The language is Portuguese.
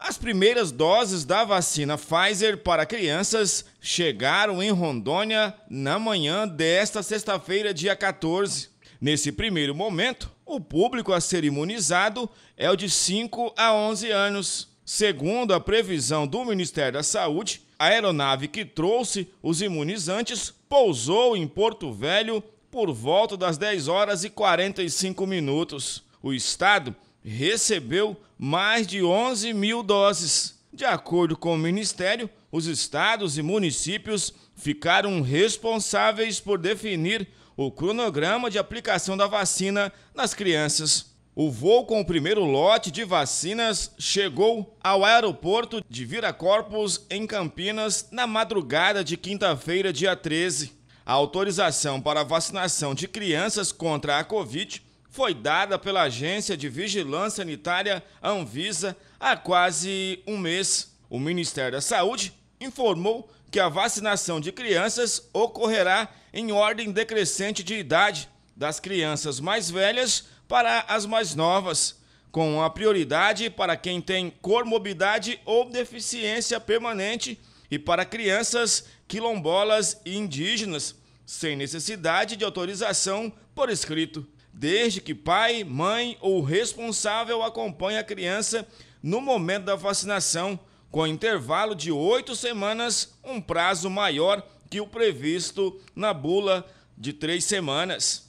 As primeiras doses da vacina Pfizer para crianças chegaram em Rondônia na manhã desta sexta-feira, dia 14. Nesse primeiro momento, o público a ser imunizado é o de 5 a 11 anos. Segundo a previsão do Ministério da Saúde, a aeronave que trouxe os imunizantes pousou em Porto Velho por volta das 10 horas e 45 minutos. O estado recebeu mais de 11 mil doses. De acordo com o Ministério, os estados e municípios ficaram responsáveis por definir o cronograma de aplicação da vacina nas crianças. O voo com o primeiro lote de vacinas chegou ao aeroporto de Viracopos, em Campinas, na madrugada de quinta-feira, dia 13. A autorização para vacinação de crianças contra a Covid foi dada pela Agência de Vigilância Sanitária Anvisa há quase um mês. O Ministério da Saúde informou que a vacinação de crianças ocorrerá em ordem decrescente de idade, das crianças mais velhas para as mais novas, com a prioridade para quem tem comorbidade ou deficiência permanente e para crianças quilombolas e indígenas, sem necessidade de autorização por escrito desde que pai, mãe ou responsável acompanhe a criança no momento da vacinação, com intervalo de oito semanas, um prazo maior que o previsto na bula de três semanas.